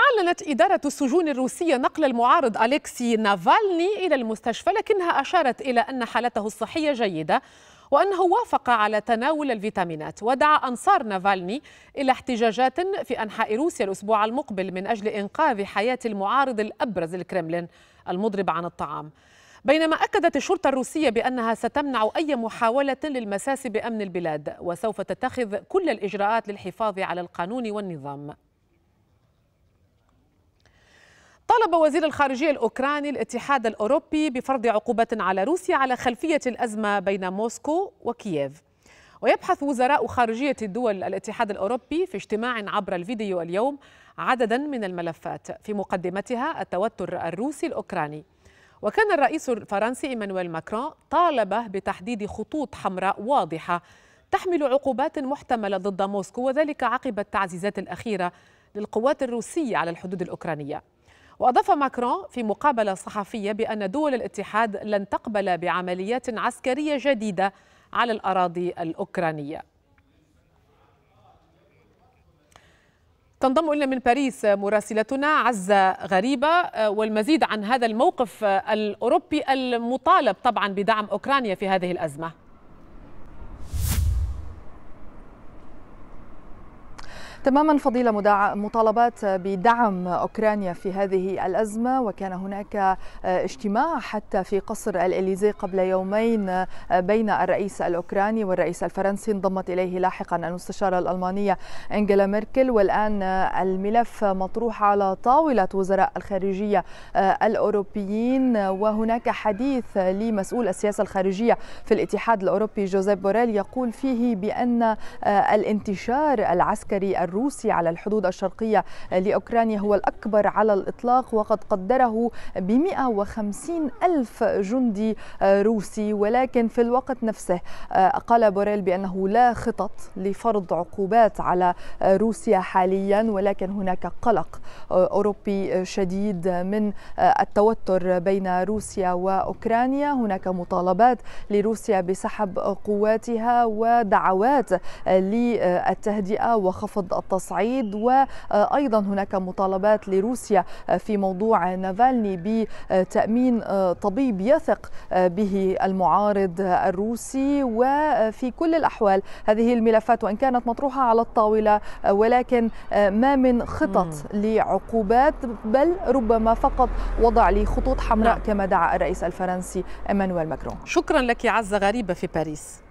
أعلنت إدارة السجون الروسية نقل المعارض أليكسي نافالني إلى المستشفى لكنها أشارت إلى أن حالته الصحية جيدة وأنه وافق على تناول الفيتامينات ودعا أنصار نافالني إلى احتجاجات في أنحاء روسيا الأسبوع المقبل من أجل إنقاذ حياة المعارض الأبرز الكرملين المضرب عن الطعام بينما أكدت الشرطة الروسية بأنها ستمنع أي محاولة للمساس بأمن البلاد وسوف تتخذ كل الإجراءات للحفاظ على القانون والنظام طالب وزير الخارجية الأوكراني الاتحاد الأوروبي بفرض عقوبات على روسيا على خلفية الأزمة بين موسكو وكييف ويبحث وزراء خارجية الدول الاتحاد الأوروبي في اجتماع عبر الفيديو اليوم عددا من الملفات في مقدمتها التوتر الروسي الأوكراني وكان الرئيس الفرنسي إيمانويل ماكرون طالبه بتحديد خطوط حمراء واضحة تحمل عقوبات محتملة ضد موسكو وذلك عقب التعزيزات الأخيرة للقوات الروسية على الحدود الأوكرانية وأضاف ماكرون في مقابلة صحفية بأن دول الاتحاد لن تقبل بعمليات عسكرية جديدة على الأراضي الأوكرانية تنضم إلينا من باريس مراسلتنا عزة غريبة آه، والمزيد عن هذا الموقف آه، الأوروبي المطالب طبعا بدعم أوكرانيا في هذه الأزمة تماما فضيلة مطالبات بدعم أوكرانيا في هذه الأزمة وكان هناك آه، اجتماع حتى في قصر الإليزي قبل يومين آه، بين الرئيس الأوكراني والرئيس الفرنسي انضمت إليه لاحقا المستشارة الألمانية أنجلا ميركل والآن آه، الملف مطروح على طاولة وزراء الخارجية الأوروبيين وهناك حديث لمسؤول السياسة الخارجية في الاتحاد الأوروبي جوزيف بوريل يقول فيه بأن الانتشار العسكري الروسي على الحدود الشرقية لأوكرانيا هو الأكبر على الإطلاق وقد قدره ب 150 ألف جندي روسي ولكن في الوقت نفسه آه، قال بوريل بأنه لا خطط لفرض عقوبات على روسيا حاليا ولكن هناك قلق آه، أوروبي شديد من آه، التوتر بين روسيا وأوكرانيا هناك مطالبات لروسيا بسحب قواتها ودعوات للتهدئة وخفض التصعيد وأيضا هناك مطالبات لروسيا آه، في موضوع نافالني بتأمين آه، طبيب يثق آه، به المعارض الروسي وفي كل الأحوال هذه الملفات وإن كانت مطروحة على الطاولة ولكن ما من خطط لعقوبات بل ربما فقط وضع لخطوط حمراء نعم. كما دعا الرئيس الفرنسي ايمانويل ماكرون شكرا لك عزه غريبه في باريس